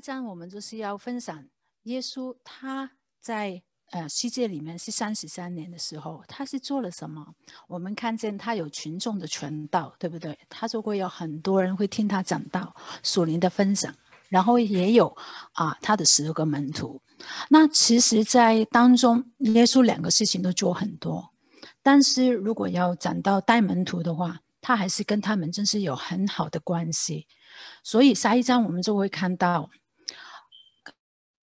章我们就是要分享耶稣，他在呃世界里面是三十三年的时候，他是做了什么？我们看见他有群众的传道，对不对？他说过有很多人会听他讲道，属灵的分享，然后也有啊他的十个门徒。那其实，在当中，耶稣两个事情都做很多，但是如果要讲到带门徒的话，他还是跟他们真是有很好的关系。所以下一章我们就会看到。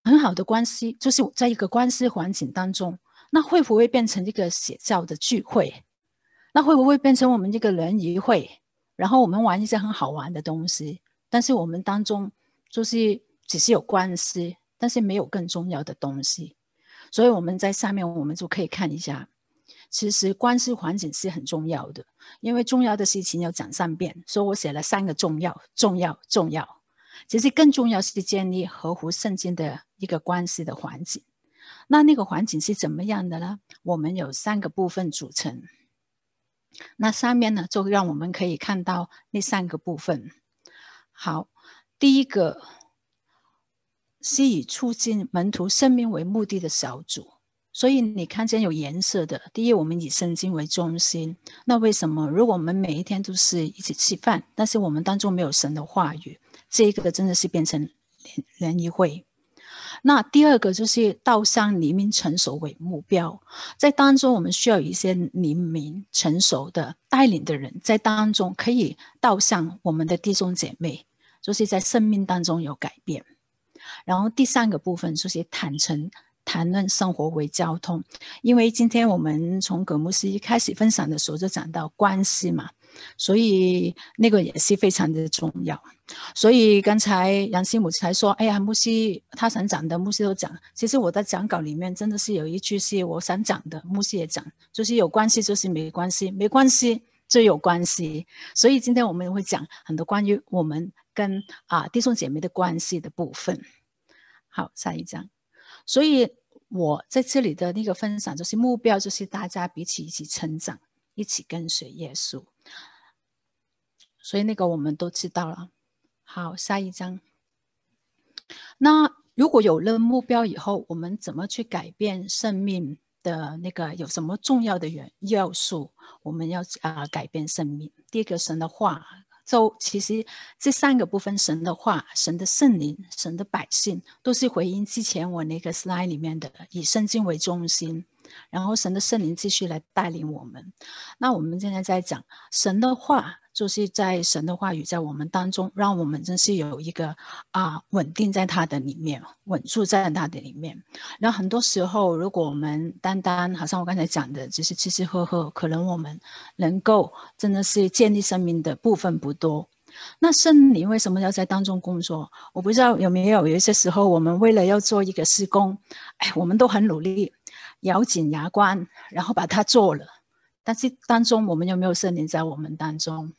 很好的关系，就是在一个关系环境当中，那会不会变成一个邪教的聚会？那会不会变成我们一个联谊会，然后我们玩一些很好玩的东西？但是我们当中就是只是有关系，但是没有更重要的东西。所以我们在下面，我们就可以看一下，其实关系环境是很重要的，因为重要的事情要讲三遍，所以我写了三个重要、重要、重要。其实更重要是建立合乎圣经的一个关系的环境。那那个环境是怎么样的呢？我们有三个部分组成。那上面呢，就让我们可以看到那三个部分。好，第一个是以促进门徒生命为目的的小组。所以你看见有颜色的，第一，我们以圣经为中心。那为什么？如果我们每一天都是一起吃饭，但是我们当中没有神的话语，这一个真的是变成联谊会。那第二个就是导向黎明成熟为目标，在当中我们需要一些黎明成熟的带领的人，在当中可以导向我们的弟兄姐妹，就是在生命当中有改变。然后第三个部分就是坦诚。谈论生活为交通，因为今天我们从葛牧师开始分享的时候就讲到关系嘛，所以那个也是非常的重要。所以刚才杨西母才说：“哎呀，牧师他想讲的，牧师都讲。其实我的讲稿里面真的是有一句是我想讲的，牧师也讲，就是有关系就是没关系，没关系就有关系。所以今天我们也会讲很多关于我们跟啊弟兄姐妹的关系的部分。好，下一章，所以。我在这里的那个分享就是目标，就是大家彼此一起成长，一起跟随耶稣。所以那个我们都知道了。好，下一章。那如果有了目标以后，我们怎么去改变生命的那个？有什么重要的原要素？我们要啊改变生命。第一个，神的话。周其实这三个部分，神的话、神的圣灵、神的百姓，都是回应之前我那个 slide 里面的，以圣经为中心，然后神的圣灵继续来带领我们。那我们现在在讲神的话。就是在神的话语在我们当中，让我们真是有一个啊稳定在他的里面，稳住在他的里面。那很多时候，如果我们单单好像我刚才讲的，只是吃吃喝喝，可能我们能够真的是建立生命的部分不多。那圣灵为什么要在当中工作？我不知道有没有有一些时候，我们为了要做一个施工，哎，我们都很努力，咬紧牙关，然后把它做了，但是当中我们有没有圣灵在我们当中？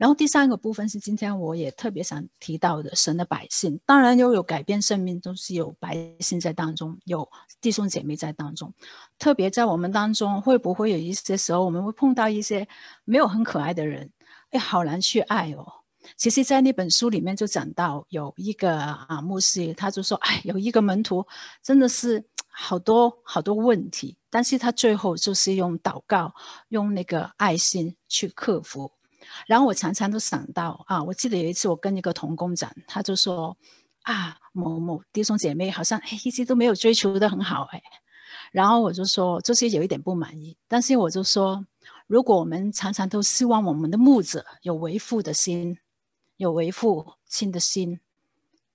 然后第三个部分是今天我也特别想提到的神的百姓，当然又有改变生命，都是有百姓在当中，有弟兄姐妹在当中。特别在我们当中，会不会有一些时候我们会碰到一些没有很可爱的人？哎，好难去爱哦。其实，在那本书里面就讲到有一个啊牧师，他就说，哎，有一个门徒真的是好多好多问题，但是他最后就是用祷告，用那个爱心去克服。然后我常常都想到啊，我记得有一次我跟一个同工讲，他就说啊，某某弟兄姐妹好像哎一直都没有追求得很好哎。然后我就说这些有一点不满意，但是我就说，如果我们常常都希望我们的牧者有为父的心，有为父亲的心，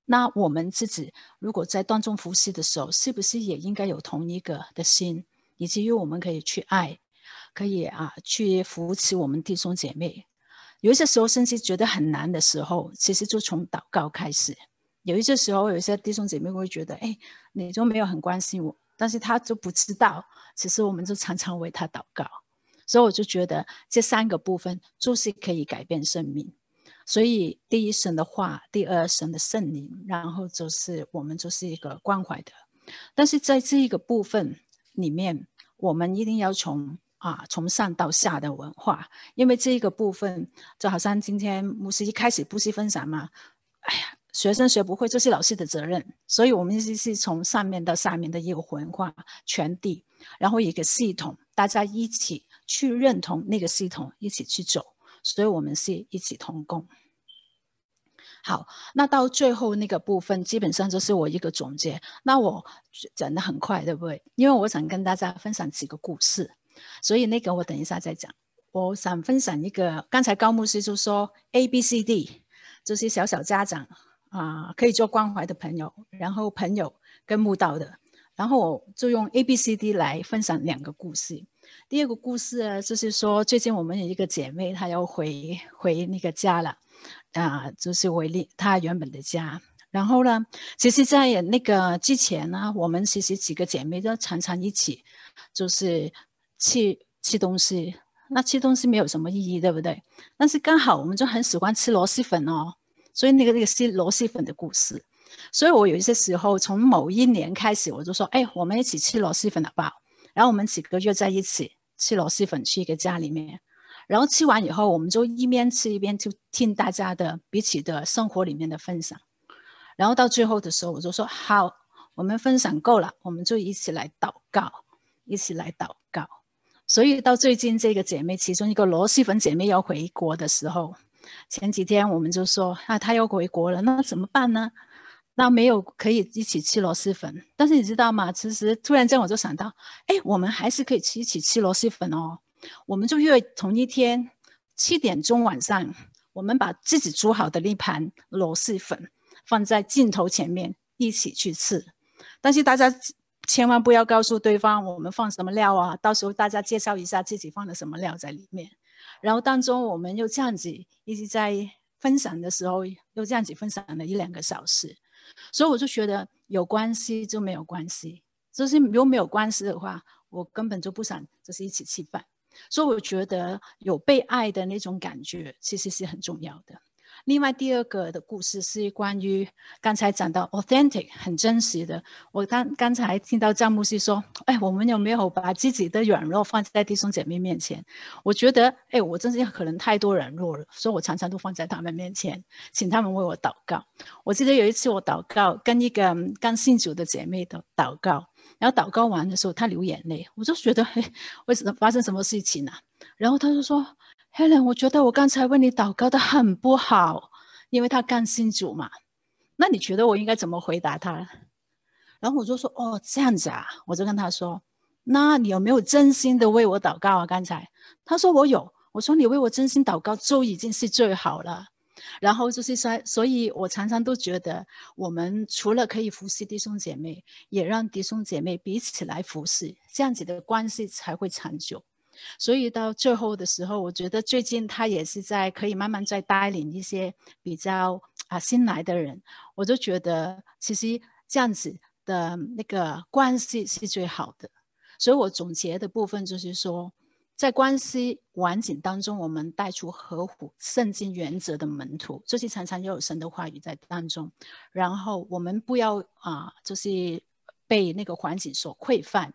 那我们自己如果在当中服侍的时候，是不是也应该有同一个的心，以至于我们可以去爱，可以啊去扶持我们弟兄姐妹？有一些时候，甚至觉得很难的时候，其实就从祷告开始。有一些时候，有一些弟兄姐妹会觉得：“哎，你就没有很关心我。”但是他就不知道，其实我们就常常为他祷告。所以我就觉得这三个部分就是可以改变生命。所以，第一神的话，第二神的圣灵，然后就是我们就是一个关怀的。但是，在这一个部分里面，我们一定要从。啊，从上到下的文化，因为这个部分，就好像今天不是一开始不是分享嘛，哎呀，学生学不会这是老师的责任，所以我们是是从上面到下面的一个文化传递，然后一个系统，大家一起去认同那个系统，一起去走，所以我们是一起同工。好，那到最后那个部分，基本上就是我一个总结。那我讲的很快，对不对？因为我想跟大家分享几个故事。所以那个我等一下再讲。我想分享一个，刚才高牧师就说 A B C D，就是小小家长啊，可以做关怀的朋友，然后朋友跟慕道的，然后我就用 A B C D 来分享两个故事。第二个故事就是说，最近我们有一个姐妹，她要回回那个家了，啊，就是回那她原本的家。然后呢，其实在那个之前呢，我们其实几个姐妹都常常一起，就是。吃吃东西，那吃东西没有什么意义，对不对？但是刚好我们就很喜欢吃螺蛳粉哦，所以那个那个是螺蛳粉的故事。所以我有一些时候，从某一年开始，我就说：“哎，我们一起吃螺蛳粉好不好？然后我们几个月在一起吃螺蛳粉，去一个家里面。然后吃完以后，我们就一边吃一边就听大家的彼此的生活里面的分享。然后到最后的时候，我就说：“好，我们分享够了，我们就一起来祷告，一起来祷。”所以到最近这个姐妹，其中一个螺蛳粉姐妹要回国的时候，前几天我们就说啊，她要回国了，那怎么办呢？那没有可以一起吃螺蛳粉。但是你知道吗？其实突然间我就想到，哎，我们还是可以吃一起吃螺蛳粉哦。我们就约同一天七点钟晚上，我们把自己煮好的那盘螺蛳粉放在镜头前面，一起去吃。但是大家。千万不要告诉对方我们放什么料啊！到时候大家介绍一下自己放了什么料在里面，然后当中我们又这样子一直在分享的时候，又这样子分享了一两个小时，所以我就觉得有关系就没有关系，就是如果没有关系的话，我根本就不想就是一起吃饭，所以我觉得有被爱的那种感觉其实是很重要的。另外第二个的故事是关于刚才讲到 authentic，很真实的。我刚刚才听到詹牧师说：“哎，我们有没有把自己的软弱放在弟兄姐妹面前？”我觉得，哎，我真是可能太多软弱了，所以我常常都放在他们面前，请他们为我祷告。我记得有一次我祷告，跟一个刚信主的姐妹的祷告，然后祷告完的时候，她流眼泪，我就觉得，哎，为什么发生什么事情呢？然后她就说。Helen，我觉得我刚才为你祷告的很不好，因为他刚信主嘛。那你觉得我应该怎么回答他？然后我就说：“哦，这样子啊。”我就跟他说：“那你有没有真心的为我祷告啊？”刚才他说我有，我说你为我真心祷告就已经是最好了。然后就是说，所以我常常都觉得，我们除了可以服侍弟兄姐妹，也让弟兄姐妹彼此来服侍，这样子的关系才会长久。所以到最后的时候，我觉得最近他也是在可以慢慢在带领一些比较啊新来的人，我就觉得其实这样子的那个关系是最好的。所以我总结的部分就是说，在关系完整当中，我们带出合乎圣经原则的门徒，这些常常又有神的话语在当中。然后我们不要啊，就是被那个环境所溃犯。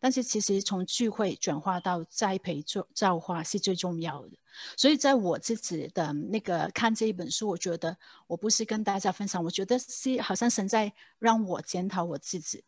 但是其实从聚会转化到栽培造造化是最重要的，所以在我自己的那个看这一本书，我觉得我不是跟大家分享，我觉得是好像神在让我检讨我自己。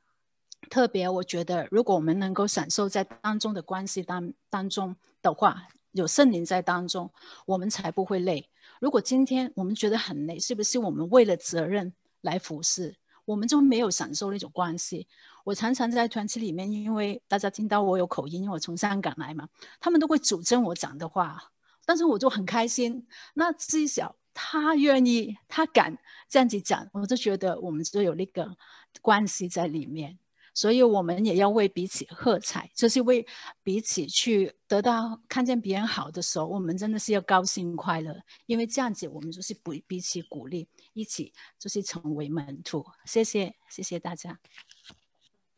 特别我觉得，如果我们能够享受在当中的关系当当中的话，有圣灵在当中，我们才不会累。如果今天我们觉得很累，是不是我们为了责任来服侍？我们就没有享受那种关系。我常常在团体里面，因为大家听到我有口音，因为我从香港来嘛，他们都会纠正我讲的话。但是我就很开心，那至少他愿意，他敢这样子讲，我就觉得我们就有那个关系在里面。所以我们也要为彼此喝彩，就是为彼此去得到看见别人好的时候，我们真的是要高兴快乐，因为这样子我们就是不，彼此鼓励，一起就是成为门徒。谢谢，谢谢大家。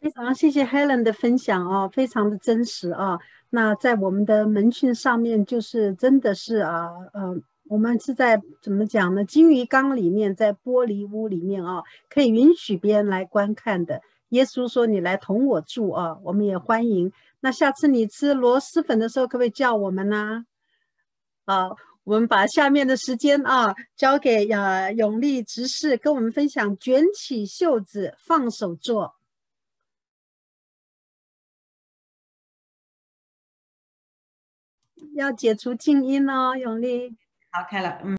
非常谢谢 Helen 的分享哦，非常的真实啊。那在我们的门训上面，就是真的是啊，呃，我们是在怎么讲呢？金鱼缸里面，在玻璃屋里面啊，可以允许别人来观看的。耶稣说：“你来同我住啊，我们也欢迎。那下次你吃螺蛳粉的时候，可不可以叫我们呢？好，我们把下面的时间啊交给呃永利执事，跟我们分享。卷起袖子，放手做。要解除静音哦，永利。好，开了，嗯。”